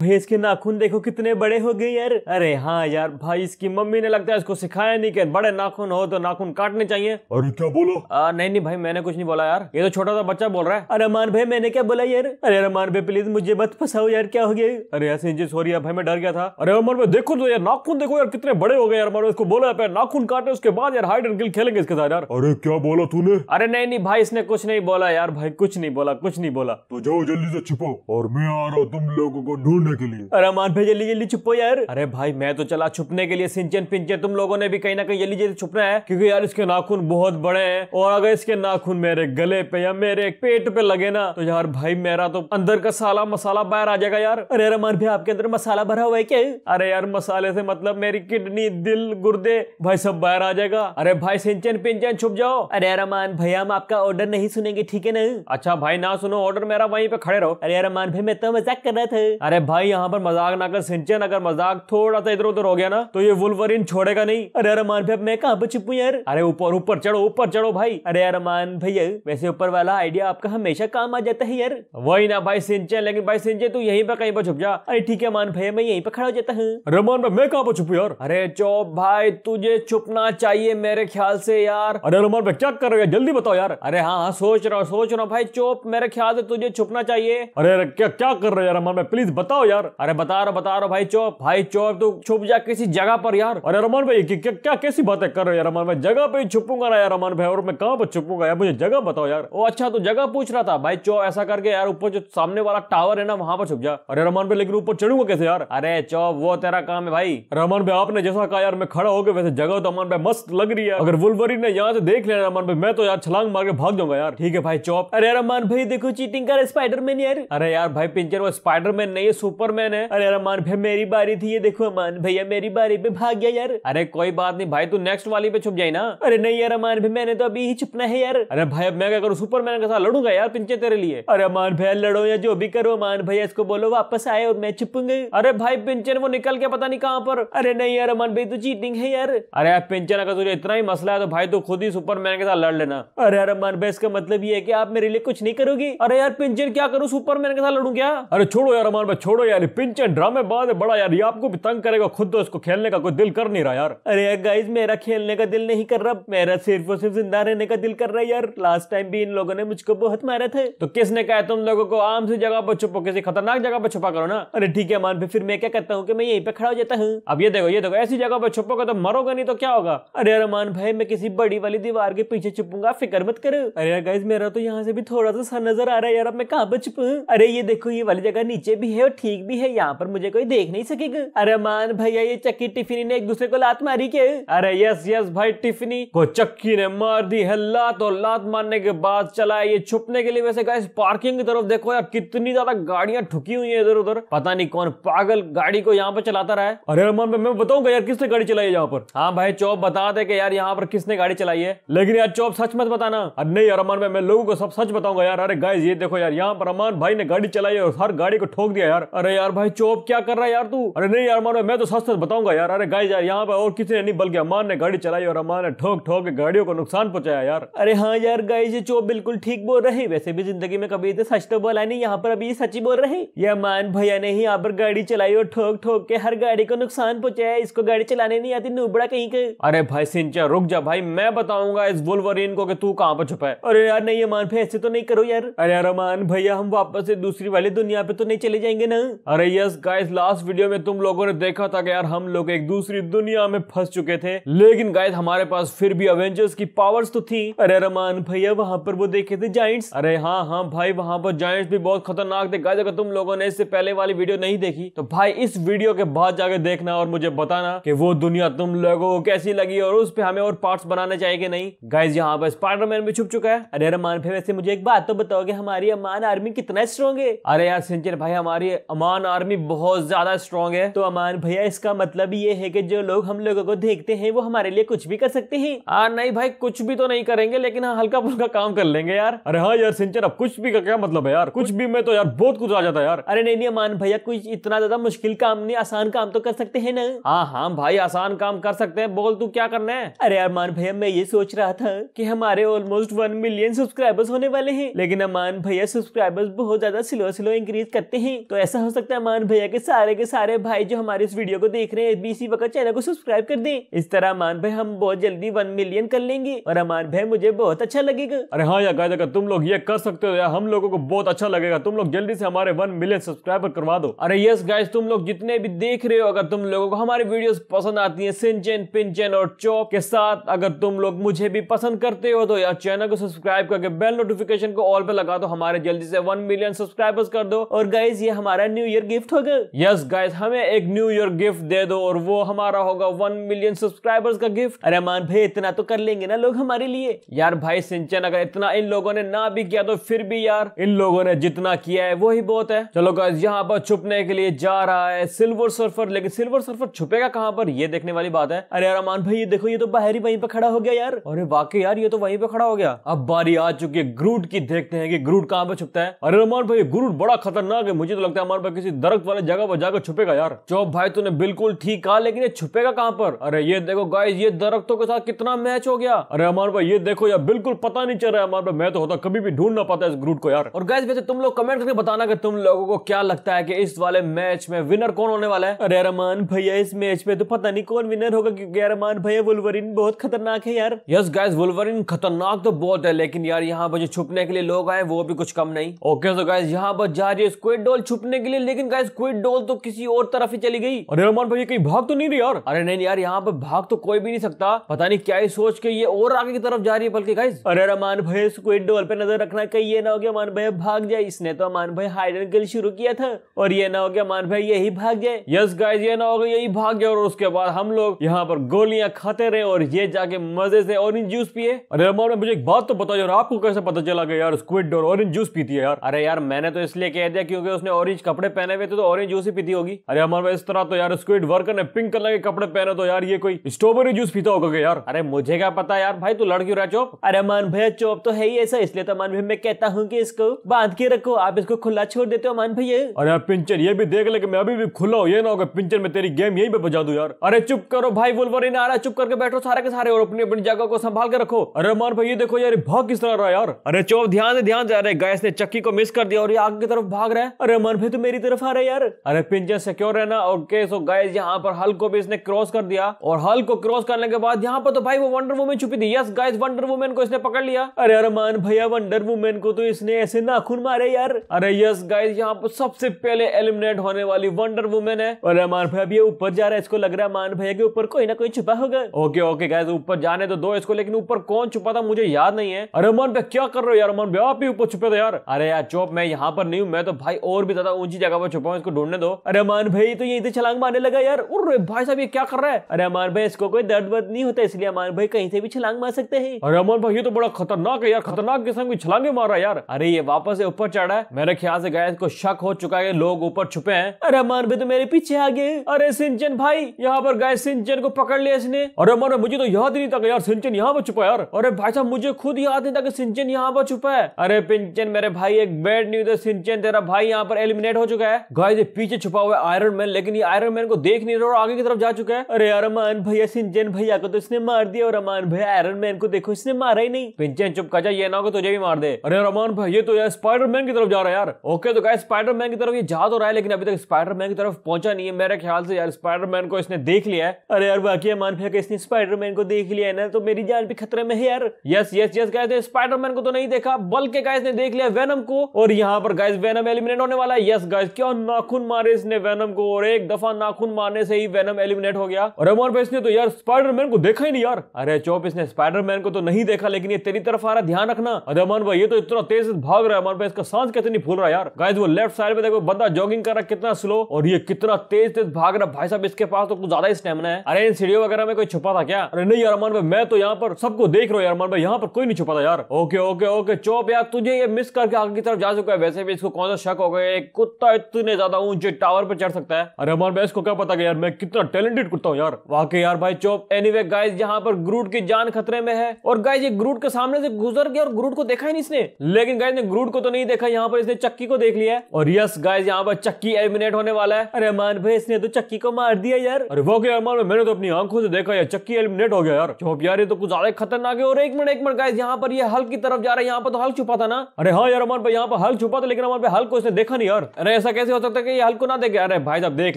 भाई इसके नाखून देखो कितने बड़े हो गए यार अरे हाँ यार भाई इसकी मम्मी ने लगता है इसको सिखाया नहीं कि बड़े नाखून हो तो नाखून काटने चाहिए अरे क्या बोलो आ, नहीं नहीं भाई मैंने कुछ नहीं बोला यार ये तो छोटा सा बच्चा बोल रहा है अरे अमान भाई मैंने क्या बोला यार अरे अमान भाई प्लीज मुझे मत फंसाओ यार क्या हो गया अरे ऐसे जी सॉरी यार भाई मैं डर गया था अरे अमान भाई देखो तो यार नाखून देखो यार कितने बड़े हो गए यार इसको बोला यार नाखून काटे उसके बाद यार हाइड एंड किल खेलेंगे इसके साथ यार अरे क्या बोला तूने अरे नहीं नहीं भाई इसने कुछ नहीं बोला यार भाई कुछ नहीं बोला कुछ नहीं बोला तो जाओ जल्दी से छुपो और मैं आ रहा हूँ तुम लोगों को ढूंढ ढूंढने के लिए अरे मान भाई जल्दी जल्दी छुपो यार अरे भाई मैं तो चला छुपने के लिए सिंचन पिंचन तुम लोगों ने भी कहीं ना कहीं जल्दी जल्दी छुपना है क्योंकि यार इसके नाखून बहुत बड़े हैं और अगर इसके नाखून मेरे गले पे या मेरे पेट पे लगे ना तो यार भाई मेरा तो अंदर का साला मसाला बाहर आ जाएगा यार अरे रमान भाई आपके अंदर मसाला भरा हुआ है क्या अरे यार मसाले से मतलब मेरी किडनी दिल गुर्दे भाई सब बाहर आ जाएगा अरे भाई सिंचन पिंचन छुप जाओ अरे रमान भैया हम आपका ऑर्डर नहीं सुनेंगे ठीक है ना अच्छा भाई ना सुनो ऑर्डर मेरा वहीं पे खड़े रहो अरे रमान भाई मैं तो मजाक कर रहा था अरे भाई भाई यहाँ पर मजाक ना कर सिंचन अगर मजाक थोड़ा सा इधर उधर हो गया ना तो ये वुलवरिन छोड़ेगा नहीं अरे अरमान भाई मैं कहाँ पर छिपू यार अरे ऊपर ऊपर चढ़ो ऊपर चढ़ो भाई अरे अरमान भैया वैसे ऊपर वाला आइडिया आपका हमेशा काम आ जाता है यार वही ना भाई सिंचन लेकिन भाई सिंचन तू यहीं पर कहीं पर छुप जा अरे ठीक है मान भैया मैं यहीं पर खड़ा हो जाता हूँ रमान भाई मैं कहाँ पर छुपू यार अरे चौप भाई तुझे छुपना चाहिए मेरे ख्याल से यार अरे अरमान भाई क्या कर रहे हो जल्दी बताओ यार अरे हाँ हाँ सोच रहा हूँ सोच रहा हूँ भाई चौप मेरे ख्याल से तुझे छुपना चाहिए अरे क्या क्या कर रहे हो यार अरमान भाई प्लीज बताओ यार अरे बता रहा बता रहा भाई चौप भाई चौप तू छुप जा किसी जगह पर यार अरे रमन भाई क्या, क्या क्या कैसी बातें कर रहे यार रमन भाई जगह पे छुपूंगा ना यार रमन भाई और मैं कहाँ पर छुपूंगा यार मुझे जगह बताओ यार वो अच्छा तू जगह पूछ रहा था भाई चौप ऐसा करके यार ऊपर जो सामने वाला टावर है ना वहाँ पर छुप जा अरे रमन भाई लेकिन ऊपर चढ़ूंगा कैसे यार अरे चौप वो तेरा काम है भाई रमन भाई आपने जैसा कहा यार मैं खड़ा हो गया वैसे जगह तो अमन भाई मस्त लग रही है अगर वुलवरी ने यहाँ से देख लिया रमन भाई मैं तो यार छलांग मार के भाग जाऊंगा यार ठीक है भाई चौप अरे रमन भाई देखो चीटिंग कर स्पाइडरमैन यार अरे यार भाई पिंचर वो स्पाइडरमैन नहीं है सुपर सुपरमैन है अरे अरमान भाई मेरी बारी थी ये देखो अमान भैया मेरी बारी पे भाग गया यार अरे कोई बात नहीं भाई तू नेक्स्ट वाली पे छुप जाए ना अरे नहीं यार अमान भाई मैंने तो अभी ही छुपना है यार अरे भाई अब मैं क्या करूँ सुपरमैन के साथ लड़ूंगा यार पिंचे तेरे लिए अरे अमान भैया लड़ो या जो भी करो अमान भैया इसको बोलो वापस आए और मैं छुपूंगी अरे भाई पिंचन वो निकल के पता नहीं कहाँ पर अरे नहीं यार अमान भाई तो चीटिंग है यार अरे पिंचन अगर तुझे तो इतना ही मसला है तो भाई तू खुद ही सुपरमैन के साथ लड़ लेना अरे यार अमान भाई इसका मतलब ये है कि आप मेरे लिए कुछ नहीं करोगी अरे यार पिंचन क्या करूँ सुपरमैन के साथ लड़ू क्या अरे छोड़ो यार अमान भाई छोड़ो यार पिंच बाद है बड़ा यार ये आपको भी तंग करेगा खुद तो इसको खेलने का कोई दिल कर नहीं रहा यार अरे यार गाइज मेरा खेलने का दिल नहीं कर रहा मेरा सिर्फ और सिर्फ जिंदा रहने का दिल कर रहा है यार लास्ट टाइम भी इन लोगों ने मुझको बहुत मारा था तो किसने कहा तुम लोगों को आम सी जगह पर छुपो किसी खतरनाक जगह पर छुपा करो ना अरे ठीक है मान फिर मैं क्या करता हूँ की मैं यहीं पे खड़ा हो जाता हूँ अब ये देखो ये देखो ऐसी जगह पर छुपोगे तो मरोगे नहीं तो क्या होगा अरे मान भाई मैं किसी बड़ी वाली दीवार के पीछे छुपूंगा फिक्र मत करो अरे यार गाइज मेरा तो यहाँ से भी थोड़ा सा नजर आ रहा है यार अब मैं कहाँ पर छुपू अरे ये देखो ये वाली जगह नीचे भी है और ठीक ठीक भी है यहाँ पर मुझे कोई देख नहीं सकेगा अरे मान भैया ये चक्की टिफिनी ने एक दूसरे को लात मारी के अरे यस यस भाई टिफिनी को चक्की ने मार दी है लात और लात मारने के बाद चला ये छुपने के लिए वैसे गाइस पार्किंग की तरफ देखो यार कितनी ज्यादा गाड़ियां ठुकी हुई है इधर उधर पता नहीं कौन पागल गाड़ी को यहाँ पर चलाता रहा है अरे अरमान मैं बताऊंगा यार किसने गाड़ी चलाई है यहाँ पर हाँ भाई चौप बता दे के यार यहाँ पर किसने गाड़ी चलाई है लेकिन यार चौप सच मत बताना अरे नहीं यार भाई मैं लोगों को सब सच बताऊंगा यार अरे गाइस ये देखो यार यहाँ पर अरमान भाई ने गाड़ी चलाई और हर गाड़ी को ठोक दिया यार अरे यार भाई चोप क्या कर रहा है यार तू अरे नहीं यार मानो मैं तो सच सच बताऊंगा यार अरे गाइस यार यहाँ पे और किसी ने नहीं बल्कि अमान ने गाड़ी चलाई और अमान ने ठोक ठोक के गाड़ियों को नुकसान पहुंचाया यार अरे हाँ यार गाइस ये चोप बिल्कुल ठीक बोल रहे वैसे भी जिंदगी में कभी सच तो बोला नहीं यहाँ पर अभी सच ही बोल रहे ये अमान भैया ने ही यहाँ पर गाड़ी चलाई और ठोक ठोक के हर गाड़ी को नुकसान पहुंचाया इसको गाड़ी चलाने नहीं आती नुबड़ा कहीं के अरे भाई सिंचा रुक जा भाई मैं बताऊंगा इस वुलवरीन को तू कहाँ पर छुपा है अरे यार नहीं अमान भाई ऐसे तो नहीं करो यार अरे यार अमान भैया हम वापस से दूसरी वाली दुनिया पे तो नहीं चले जाएंगे ना अरे यस गाइस लास्ट वीडियो में तुम लोगों ने देखा था कि यार हम लोग एक दूसरी दुनिया में फंस चुके थे लेकिन गाइस हमारे पास फिर भी अवेंजर्स की पावर्स तो थी अरे रमान भैया वहाँ पर वो देखे थे जाइंट्स अरे हाँ हाँ भाई वहाँ पर जॉइंट भी बहुत खतरनाक थे गाइस अगर तुम लोगों ने इससे पहले वाली वीडियो नहीं देखी तो भाई इस वीडियो के बाद जाके देखना और मुझे बताना की वो दुनिया तुम लोगो को कैसी लगी और उस पर हमें और पार्ट बनाने चाहिए नहीं गाइज यहाँ पर स्पाइडरमैन भी छुप चुका है अरे रमान भाई वैसे मुझे एक बात तो बताओगे हमारी अमान आर्मी कितना स्ट्रॉन्ग है अरे यार सिंचन भाई हमारी अमान आर्मी बहुत ज्यादा स्ट्रांग है तो अमान भैया इसका मतलब ये है कि जो लोग हम लोगों को देखते हैं वो हमारे लिए कुछ भी कर सकते हैं हाँ नहीं भाई कुछ भी तो नहीं करेंगे लेकिन हाँ हल्का फुल्का काम कर लेंगे यार अरे हाँ यार सिंचर अब कुछ भी का क्या मतलब है यार कुछ भी में तो यार बहुत कुछ आ जाता है यार अरे नहीं नहीं अमान भैया कुछ इतना ज्यादा मुश्किल काम नहीं आसान काम तो कर सकते हैं ना हाँ हाँ भाई आसान काम कर सकते हैं बोल तू क्या करना है अरे अरमान भैया मैं ये सोच रहा था कि हमारे ऑलमोस्ट वन मिलियन सब्सक्राइबर्स होने वाले हैं लेकिन अमान भैया सब्सक्राइबर्स बहुत ज्यादा स्लो स्लो इंक्रीज करते हैं तो ऐसा हो सकता है मान भैया के सारे के सारे भाई जो हमारे इस वीडियो को देख रहे हैं भी इसी वक्त चैनल को सब्सक्राइब कर दें इस तरह मान भाई हम बहुत जल्दी वन मिलियन कर लेंगे और अमान भाई मुझे बहुत अच्छा लगेगा अरे हाँ यार तुम लोग ये कर सकते हो तो यार हम लोगों को बहुत अच्छा लगेगा तुम लोग जल्दी से हमारे वन मिलियन सब्सक्राइबर करवा दो अरे यस गाइस तुम लोग जितने भी देख रहे हो अगर तुम लोगों को हमारे वीडियो पसंद आती है सिंचन पिंचन और चौक के साथ अगर तुम लोग मुझे भी पसंद करते हो तो यार चैनल को सब्सक्राइब करके बेल नोटिफिकेशन को ऑल पे लगा दो हमारे जल्दी से वन मिलियन सब्सक्राइबर्स कर दो और गाइज ये हमारा न्यू ईयर गिफ्ट होगा यस गाइस हमें एक न्यू ईयर गिफ्ट दे दो और वो हमारा होगा वन मिलियन सब्सक्राइबर्स का गिफ्ट अरे मान भाई इतना तो कर लेंगे ना लोग हमारे लिए यार भाई सिंचन अगर इतना इन लोगों ने ना भी किया तो फिर भी यार इन लोगों ने जितना किया है वो बहुत है चलो गाइस यहाँ पर छुपने के लिए जा रहा है सिल्वर सर्फर लेकिन सिल्वर सर्फर छुपेगा कहाँ पर ये देखने वाली बात है अरे यार अमान भाई ये देखो ये तो बाहर ही वहीं पे खड़ा हो गया यार अरे वाकई यार ये तो वहीं पे खड़ा हो गया अब बारी आ चुकी है ग्रूट की देखते हैं कि ग्रूट कहाँ पे छुपता है अरे अमान भाई ग्रूट बड़ा खतरनाक है मुझे तो लगता है अमान पर किसी दरख्त वाले जगह पर जाकर छुपेगा यार चौप भाई तूने बिल्कुल ठीक कहा लेकिन ये छुपेगा कहाँ पर अरे ये देखो गाइस ये दरख्तों के साथ कितना मैच हो गया अरे हमारे भाई ये देखो यार बिल्कुल पता नहीं चल रहा है हमारे भाई मैं तो होता कभी भी ढूंढ ना पाता इस ग्रुप को यार और गाइस वैसे तुम लोग कमेंट करके बताना कि तुम लोगों को क्या लगता है कि इस वाले मैच में विनर कौन होने वाला है अरे रमान भैया इस मैच में तो पता नहीं कौन विनर होगा क्योंकि रमान भैया वुलवरिन बहुत खतरनाक है यार यस गाइस वुलवरिन खतरनाक तो बहुत है लेकिन यार यहाँ पर जो छुपने के लिए लोग आए वो भी कुछ कम नहीं ओके तो गाइस यहाँ पर जा रही है स्क्विड डॉल छुपने के लिए लिए लेकिन गाइस डोल तो किसी और तरफ ही चली गई अरे रहमान भाई कहीं भाग तो नहीं रही यार अरे नहीं यार यहाँ पे भाग तो कोई भी नहीं सकता पता नहीं क्या ही सोच के ये और आगे की तरफ जा रही है बल्कि गाइस अरे रमान भाई स्क्विड डोल पे नजर रखना कहीं ये ना हो गया मान भाई भाग जाए इसने तो मान भाई हाइडन के लिए शुरू किया था और ये ना हो गया मान भाई यही भाग जाए यस गाइज ये ना हो गया यही भाग गया और उसके बाद हम लोग यहाँ पर गोलियां खाते रहे और ये जाके मजे से ऑरेंज जूस पिए अरे रहमान मुझे एक बात तो बताओ यार आपको कैसे पता चला गया यार स्क्विड डोल ऑरेंज जूस पीती है यार अरे यार मैंने तो इसलिए कह दिया क्योंकि उसने ऑरेंज कपड़े कपड़े पहने हुए थे तो ऑरेंज जूस ही पीती होगी अरे हमारे इस तरह तो यार स्क्विड वर्कर ने पिंक कलर के कपड़े पहने तो यार ये कोई स्ट्रॉबेरी जूस पीता होगा यार अरे मुझे क्या पता यार भाई तू लड़ क्यों रहा चौप अरे मान भैया चौप तो है ही ऐसा इसलिए तो मान भैया मैं कहता हूँ की इसको बांध के रखो आप इसको खुला छोड़ देते हो मान भैया अरे यार पिंचर ये भी देख ले मैं अभी भी खुला हूँ ये ना होगा पिंचर में तेरी गेम यही पे बजा दू यार अरे चुप करो भाई वुल्वरीन आ रहा चुप करके बैठो सारे के सारे और अपनी अपनी जगह को संभाल के रखो अरे मान भाई ये देखो यार भाग किस तरह रहा यार अरे चौप ध्यान ध्यान से अरे गैस ने चक्की को मिस कर दिया और ये आग की तरफ भाग रहा है अरे मान भाई तुम मेरी तरफ आ रहा है यार अरे पिंजर सिक्योर है ना ओके सो गाइस यहाँ पर हल को भी इसने क्रॉस कर दिया और हल को क्रॉस करने के बाद यहाँ पर तो भाई वो वंडर वुमेन छुपी थी यस गाइस वंडर वुमेन को इसने पकड़ लिया अरे अरमान भैया वंडर वुमेन को तो इसने ऐसे नाखून मारे यार अरे यस गाइस यहाँ पर सबसे पहले एलिमिनेट होने वाली वंडर वुमेन है अरे अरमान भैया अभी ऊपर जा रहा है इसको लग रहा है मान भैया के ऊपर कोई ना कोई छुपा होगा ओके ओके गाइस ऊपर जाने तो दो इसको लेकिन ऊपर कौन छुपा था मुझे याद नहीं है अरे अरमान भैया क्या कर रहे हो यार अरमान भैया आप भी ऊपर छुपे थे यार अरे यार चौप मैं यहाँ पर नहीं हूँ मैं तो भाई और भी ज्यादा ऊंची किसी जगह पर छुपा इसको ढूंढने दो अरे अमान भाई तो ये इधर छलांग मारने लगा यार अरे भाई साहब ये क्या कर रहा है अरे अमान भाई इसको कोई दर्द वर्द नहीं होता इसलिए अमान भाई कहीं से भी छलांग मार सकते हैं अरे अमान भाई ये तो बड़ा खतरनाक है यार खतरनाक किस्म की छलांगे मार रहा है यार अरे ये वापस ऊपर चढ़ा है मेरे ख्याल से गया इसको शक हो चुका है लोग ऊपर छुपे हैं अरे अमान भाई तो मेरे पीछे आ गए अरे सिंचन भाई यहाँ पर गाय सिंचन को पकड़ लिया इसने अरे अमान मुझे तो याद नहीं था यार सिंचन यहाँ पर छुपा यार अरे भाई साहब मुझे खुद याद नहीं था कि सिंचन यहाँ पर छुपा है अरे पिंचन मेरे भाई एक बैड न्यूज है सिंचन तेरा भाई यहाँ पर एलिमिनेट हो चुका है गाइस ये पीछे छुपा हुआ है आयरन मैन लेकिन ये आयरन मैन को देख नहीं रहा और आगे की तरफ जा चुका है अरे अरमान भैया सिंचन भैया को तो इसने मार दिया और अमान भैया आयरन मैन को देखो इसने मारा ही नहीं पिंचन चुप का ये ना हो तुझे भी मार दे अरे अरमान भाई ये तो यार स्पाइडर मैन की तरफ जा रहा है यार ओके तो स्पाइडर मैन की तरफ ये जा तो रहा है लेकिन अभी तक स्पाइडर मैन की तरफ पहुंचा नहीं है मेरे ख्याल से यार स्पाइडर मैन को इसने देख लिया है अरे यार बाकी अमान भैया इसने स्पाइडर मैन को देख लिया है ना तो मेरी जान भी खतरे में है यार yes yes yes Spider Man को तो नहीं देखा बल्कि गाइस ने देख लिया वेनम को और यहाँ पर गाइस वेनम एलिमिनेट होने वाला है यस गाइस क्या नाखून मारे इसने वेनम को और एक दफा नाखून मारने से ही वेनम एलिमिनेट हो गया और एमोर पे इसने तो यार स्पाइडरमैन को देखा ही नहीं यार अरे चौप इसने स्पाइडरमैन को तो नहीं देखा लेकिन ये तेरी तरफ आ रहा ध्यान रखना अरे अमन भाई ये तो इतना तेज भाग रहा है अमन भाई इसका सांस कैसे नहीं फूल रहा यार गाइस वो लेफ्ट साइड में देखो बंदा जॉगिंग कर रहा कितना स्लो और ये कितना तेज तेज भाग रहा भाई साहब इसके पास तो कुछ ज्यादा ही स्टेमिना है अरे इन सीढ़ियों वगैरह में कोई छुपा था क्या अरे नहीं यार अमन भाई मैं तो यहाँ पर सबको देख रहा हूँ यार अमन भाई यहाँ पर कोई नहीं छुपा था यार ओके ओके ओके चौप यार तुझे ये मिस करके आगे की तरफ जा चुका है वैसे भी इसको कौन सा शक हो गया कुत्ता लगता इतने ज्यादा ऊंचे टावर पर चढ़ सकता है अरे हमारे बैस को क्या पता यार मैं कितना टैलेंटेड कुत्ता हूँ यार वाकई यार भाई चौप एनी वे गाइज यहाँ पर ग्रूट की जान खतरे में है और गाइज ये ग्रूट के सामने से गुजर गया और ग्रूट को देखा ही नहीं इसने लेकिन गाइज ने ग्रूट को तो नहीं देखा यहाँ पर इसने चक्की को देख लिया है और यस गाइज यहाँ पर चक्की एलिमिनेट होने वाला है अरे अमान भाई इसने तो चक्की को मार दिया यार अरे वो क्या अमान मैंने तो अपनी आंखों से देखा यार चक्की एलिमिनेट हो गया यार चौप यार ये तो कुछ ज्यादा खतरनाक है और एक मिनट एक मिनट गाइज यहाँ पर ये हल की तरफ जा रहा है यहाँ पर तो हल छुपा था ना अरे हाँ यार अमान भाई यहाँ पर हल छुपा था लेकिन अमान भाई हल को इसने देखा नहीं यार अरे ऐसा कैसे हो सकता है कि ये हल ना देखे अरे भाई साहब देख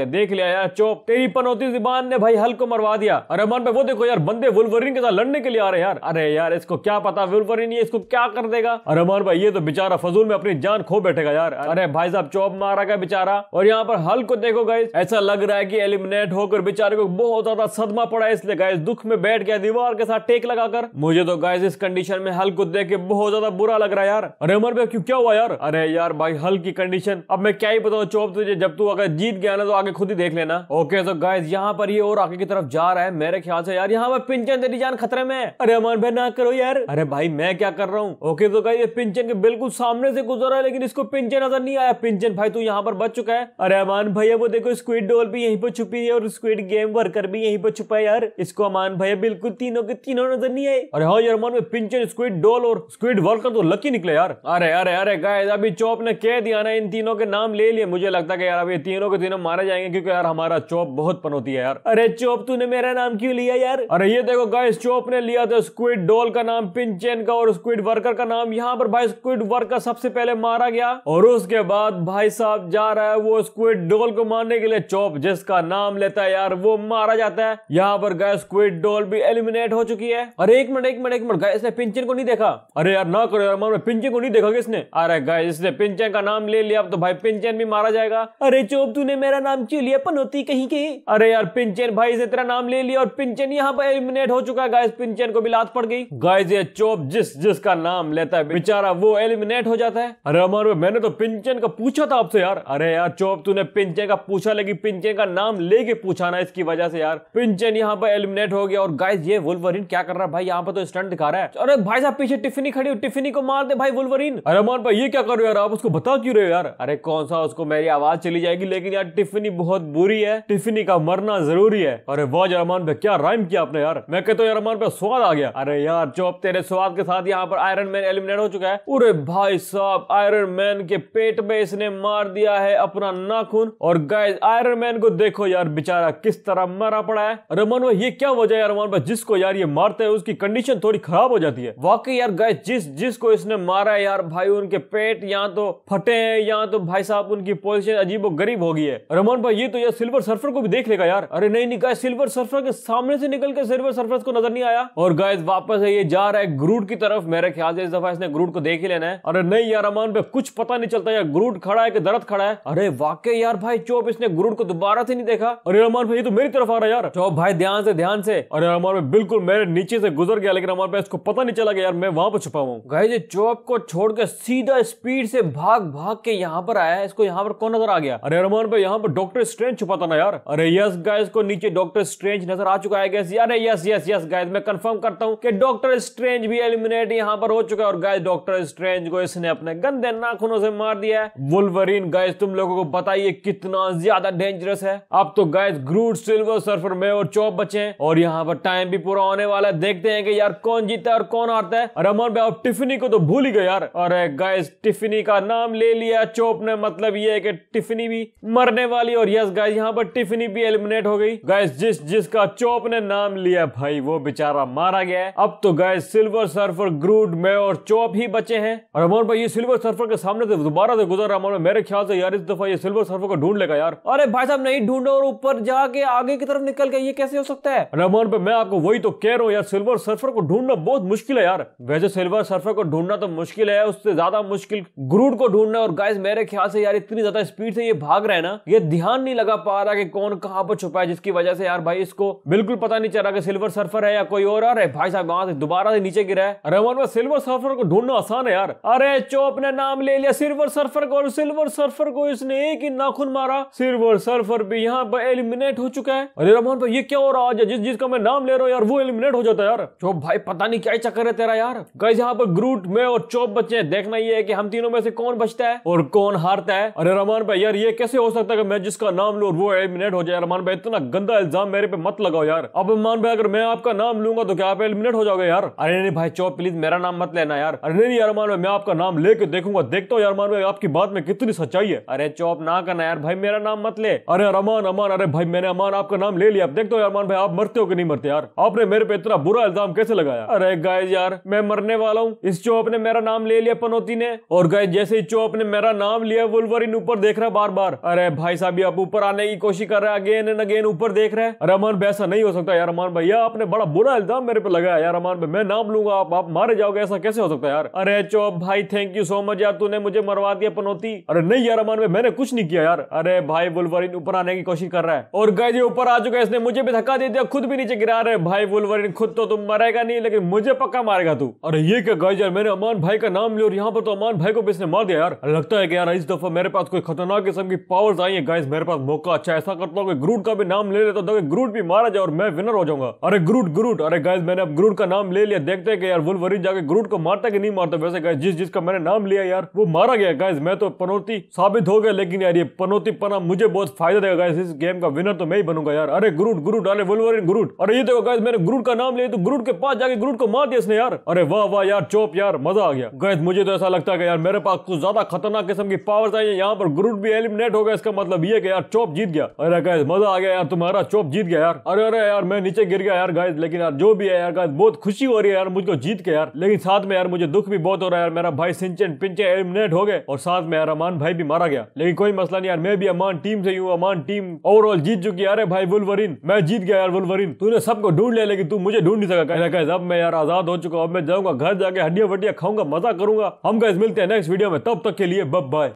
ले देख लिया यार चोप तेरी पनौती जुबान ने भाई हल्को मरवा दिया अरे मन पे वो देखो यार बंदे वुलवरिन के साथ लड़ने के लिए आ रहे यार अरे यार इसको क्या पता वुलवरिन ये इसको क्या कर देगा अरे मन भाई ये तो बेचारा फजूल में अपनी जान खो बैठेगा यार अरे भाई साहब चोप मारा गया बेचारा और यहाँ पर हल को देखो गाइस ऐसा लग रहा है की एलिमिनेट होकर बेचारे को बहुत ज्यादा सदमा पड़ा है इसलिए गाइस दुख में बैठ गया दीवार के साथ टेक लगाकर मुझे तो गाइस इस कंडीशन में हल को देख के बहुत ज्यादा बुरा लग रहा है यार अरे उमर भाई क्यों क्या हुआ यार अरे यार भाई हल की कंडीशन अब मैं क्या ही पता चोप तुझे जब तू अगर जीत गया ना तो आगे खुद ही देख लेना ओके तो गाइज यहाँ पर ये और आगे की तरफ जा रहा है मेरे ख्याल से यार यहाँ पर पिंचन तेरी जान खतरे में अरे अमन भाई ना करो यार अरे भाई मैं क्या कर रहा हूँ ओके तो गाइज ये पिंचन के बिल्कुल सामने से गुजर रहा है लेकिन इसको पिंचन नजर नहीं आया पिंचन भाई तू यहाँ पर बच चुका है अरे अमान भाई वो देखो स्क्विड डोल भी यही पर छुपी है और स्क्विड गेम वर्कर भी यही पर छुपा है यार इसको अमान भाई बिल्कुल तीनों के तीनों नजर नहीं आए अरे हाँ यार अमान पिंचन स्क्विड डोल और स्क्विड वर्कर तो लकी निकले यार अरे अरे अरे गाय अभी चौप ने कह दिया ना इन तीनों के नाम ले लिए मुझे लगता है यार अब ये तीनों के तीनों मारे जाएंगे क्योंकि यार हमारा चोप बहुत पनौती है यार अरे चोप तूने मेरा नाम क्यों लिया यार अरे ये देखो गाइस चोप ने लिया था स्क्विड डोल का नाम पिंचेन का और स्क्विड वर्कर का नाम यहाँ पर भाई स्क्विड वर्कर सबसे पहले मारा गया और उसके बाद भाई साहब जा रहा है वो स्क्विड डोल को मारने के लिए चोप जिसका नाम लेता है यार वो मारा जाता है यहाँ पर गाय स्क्विड डोल भी एलिमिनेट हो चुकी है अरे एक मिनट एक मिनट एक मिनट गाय पिंचन को नहीं देखा अरे यार ना करो यार पिंचन को नहीं देखा किसने अरे गाय इसने पिंचन का नाम ले लिया अब तो भाई पिंचन भी मारा जाएगा अरे चोप तूने मेरा नाम क्यों लिया पनौती कहीं के अरे यार पिंचन भाई से तेरा नाम ले लिया और पिंचन यहाँ पर एलिमिनेट हो चुका है गाइस पिंचन को भी लात पड़ गई गाइस ये चोप जिस जिसका नाम लेता है बेचारा वो एलिमिनेट हो जाता है अरे अमर मैंने तो पिंचन का पूछा था आपसे यार अरे यार चोप तूने पिंचन का पूछा लेकिन पिंचन का नाम लेके पूछा ना इसकी वजह से यार पिंचन यहाँ पर एलिमिनेट हो गया और गाइस ये वुलवरिन क्या कर रहा है भाई यहाँ पर तो स्टंट दिखा रहा है अरे भाई साहब पीछे टिफिनी खड़ी हो टिफिनी को मार दे भाई वुलवरिन अरे अमर भाई ये क्या कर रहे हो यार आप उसको बता क्यों रहे हो यार अरे कौन कौन सा उसको मेरी आवाज चली जाएगी लेकिन यार टिफिनी बहुत बुरी है टिफिनी का मरना जरूरी है अरे वाह अरमान पे क्या राइम किया आपने यार मैं कहता तो हूँ अरमान पे स्वाद आ गया अरे यार जो अब तेरे स्वाद के साथ यहाँ पर आयरन मैन एलिमिनेट हो चुका है अरे भाई साहब आयरन मैन के पेट में इसने मार दिया है अपना नाखून और गाय आयरन मैन को देखो यार बेचारा किस तरह मरा पड़ा है रमन ये क्या वजह है रमन जिसको यार ये मारते हैं उसकी कंडीशन थोड़ी खराब हो जाती है वाकई यार गाय जिस जिसको इसने मारा है यार भाई उनके पेट यहाँ तो फटे हैं यहाँ तो भाई साहब साहब उनकी पोजिशन अजीब गरीब हो गई है रमन भाई ये तो यार सिल्वर सर्फर को भी देख लेगा यार अरे नहीं निकाय सिल्वर सर्फर के सामने से निकल के सिल्वर सर्फर को नजर नहीं आया और गाय वापस है ये जा रहा है ग्रूड की तरफ मेरे ख्याल से इस दफा इसने ग्रूड को देख ही लेना है अरे नहीं यार रमन भाई कुछ पता नहीं चलता यार ग्रूड खड़ा है कि दर्द खड़ा है अरे वाकई यार भाई चौप इसने ग्रूड को दोबारा से नहीं देखा अरे रमन भाई तो मेरी तरफ आ रहा है यार चौप भाई ध्यान से ध्यान से अरे रमन भाई बिल्कुल मेरे नीचे से गुजर गया लेकिन रमन भाई इसको पता नहीं चला गया यार मैं वहां पर छुपा हुआ गाय चौप को छोड़ के सीधा स्पीड से भाग भाग के यहाँ पर आया है गाइस को यहाँ पर कौन नजर आ गया अरे अरमान भाई यहाँ पर डॉक्टर स्ट्रेंज छुपा था ना यार अरे यस गाइस को नीचे डॉक्टर स्ट्रेंज नजर आ चुका है गैस अरे यस यस यस गाइस मैं कंफर्म करता हूँ कि डॉक्टर स्ट्रेंज भी एलिमिनेट यहाँ पर हो चुका है और गाइस डॉक्टर स्ट्रेंज को इसने अपने गंदे नाखूनों से मार दिया है वुलवरीन गाइस तुम लोगों को बताइए कितना ज्यादा डेंजरस है अब तो गाइस ग्रूड सिल्वर सर्फर में और चौप बचे हैं और यहाँ पर टाइम भी पूरा होने वाला है देखते हैं कि यार कौन जीता है और कौन हारता है अरे अमन भाई आप टिफिनी को तो भूल ही गए यार अरे गाइस टिफिनी का नाम ले लिया चौप ने मत मतलब ये है कि टिफनी भी मरने वाली और यस गाइस यहाँ पर टिफनी भी एलिमिनेट हो गई गाइस जिस जिसका चोप ने नाम लिया भाई वो बेचारा मारा गया अब तो गाइस सिल्वर सर्फर ग्रूड में और चोप ही बचे हैं और अमोन भाई ये सिल्वर सर्फर के सामने से दोबारा से गुजर रहा मेरे ख्याल से यार इस दफा ये सिल्वर सर्फर को ढूंढ लेगा यार अरे भाई साहब नहीं ढूंढो और ऊपर जाके आगे की तरफ निकल गए ये कैसे हो सकता है रमान पे मैं आपको वही तो कह रहा हूँ यार सिल्वर सर्फर को ढूंढना बहुत मुश्किल है यार वैसे सिल्वर सर्फर को ढूंढना तो मुश्किल है उससे ज्यादा मुश्किल ग्रूड को ढूंढना और गाइस मेरे ख्याल से यार इतनी ज्यादा स्पीड से ये भाग रहा है ना ये ध्यान नहीं लगा पा रहा कि कौन कहाँ पर छुपा है जिसकी वजह से यार भाई इसको बिल्कुल पता नहीं चल रहा कि सिल्वर सर्फर है या कोई और आ रहा है भाई साहब वहां से दोबारा से नीचे गिरा है रमन में सिल्वर सर्फर को ढूंढना आसान है यार अरे चोप ने नाम ले लिया सिल्वर सर्फर को और सिल्वर सर्फर को इसने एक ही नाखून मारा सिल्वर सर्फर भी यहाँ पर एलिमिनेट हो चुका है अरे रमन पर ये क्या हो रहा है जिस जिसका मैं नाम ले रहा हूँ यार वो एलिमिनेट हो जाता है यार चोप भाई पता नहीं क्या चक्कर है तेरा यार गैस यहाँ पर ग्रूट में और चोप बच्चे देखना ये है कि हम तीनों में से कौन बचता है और कौन हारता है है अरे रमान भाई यार ये कैसे हो सकता है कि मैं जिसका नाम लू और वो एलिमिनेट हो जाए रमान भाई इतना गंदा इल्जाम मेरे पे मत लगाओ यार अब रमान भाई अगर मैं आपका नाम लूंगा तो क्या आप एलिमिनेट हो जाओगे यार अरे नहीं भाई चौप प्लीज मेरा नाम मत लेना यार अरे नहीं यार रमान भाई मैं आपका नाम लेके देखूंगा देखता हूँ यार भाई आपकी बात में कितनी सच्चाई है अरे चौप ना करना यार भाई मेरा नाम मत ले अरे रमान अमान अरे भाई मैंने अमान आपका नाम ले लिया आप देखते हो यार भाई आप मरते हो कि नहीं मरते यार आपने मेरे पे इतना बुरा इल्जाम कैसे लगाया अरे गाय यार मैं मरने वाला हूँ इस चौप ने मेरा नाम ले लिया पनौती ने और गाय जैसे ही चौप ने मेरा नाम लिया वो वुल्वरिन ऊपर देख रहा है बार बार अरे भाई साहब ये अब ऊपर आने की कोशिश कर रहे हैं अगेन एंड अगेन ऊपर देख रहा है रमान भाई ऐसा नहीं हो सकता यार रमान भाई आपने बड़ा बुरा इल्जाम मेरे पे लगाया यार रमान भाई मैं नाम लूंगा आप आप मारे जाओगे ऐसा कैसे हो सकता है यार अरे चौप भाई थैंक यू सो मच यार तूने मुझे मरवा दिया पनौती अरे नहीं यार रमान भाई मैंने कुछ नहीं किया यार अरे भाई वुलवरिन ऊपर आने की कोशिश कर रहा है और गाय ऊपर आ चुका है इसने मुझे भी धक्का दे दिया खुद भी नीचे गिरा रहे भाई वुलवरिन खुद तो तुम मरेगा नहीं लेकिन मुझे पक्का मारेगा तू अरे ये क्या गाय यार मैंने अमान भाई का नाम लिया और यहाँ पर तो अमान भाई को भी इसने मार दिया यार लगता है कि यार इस दफा दफा मेरे पास कोई खतरनाक किस्म की पावर्स आई है गाइस मेरे पास मौका अच्छा ऐसा करता हूँ कि ग्रूट का भी नाम ले लेता हूँ तो ग्रूट भी मारा जाए और मैं विनर हो जाऊंगा अरे ग्रूट ग्रूट अरे गाइस मैंने अब ग्रूट का नाम ले लिया देखते हैं कि यार वुलवरीन जाके ग्रूट को मारता कि नहीं मारता वैसे गाइस जिस जिसका मैंने नाम लिया यार वो मारा गया गाइस मैं तो पनौती साबित हो गया लेकिन यार ये पनौती पना मुझे बहुत फायदा देगा गाइस इस गेम का विनर तो मैं ही बनूंगा यार अरे ग्रूट ग्रूट अरे वुलवरीन ग्रूट अरे ये देखो गाइस मैंने ग्रूट का नाम लिया तो ग्रूट के पास जाके ग्रूट को मार दिया इसने यार अरे वाह वाह यार चौप यार मजा आ गया गाइस मुझे तो ऐसा लगता है यार मेरे पास कुछ ज्यादा खतरनाक किस्म की पावर्स बताइए यहाँ पर गुरुड भी एलिमिनेट हो गया इसका मतलब ये कि यार चौप जीत गया अरे गाय मजा आ गया यार तुम्हारा चौप जीत गया यार अरे अरे यार मैं नीचे गिर गया यार गाय लेकिन यार जो भी है यार गाय बहुत खुशी हो रही है यार मुझको जीत के यार लेकिन साथ में यार मुझे दुख भी बहुत हो रहा है यार मेरा भाई सिंचन पिंचे एलिमिनेट हो गए और साथ में यार अमान भाई भी मारा गया लेकिन कोई मसला नहीं यार मैं भी अमान टीम से हूँ अमान टीम ओवरऑल जीत चुकी है अरे भाई वुलवरिन मैं जीत गया यार वुलवरिन तूने सबको ढूंढ लिया लेकिन तू मुझे ढूंढ नहीं सका कहना अब मैं यार आजाद हो चुका अब मैं जाऊंगा घर जाके हड्डियां वड्डियां खाऊंगा मजा करूंगा हम गाइज मिलते हैं नेक्स्ट वीडियो में तब तक के लिए बब bye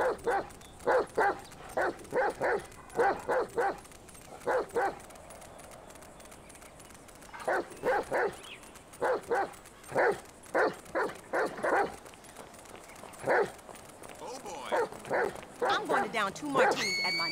I'm going to down two martinis at my...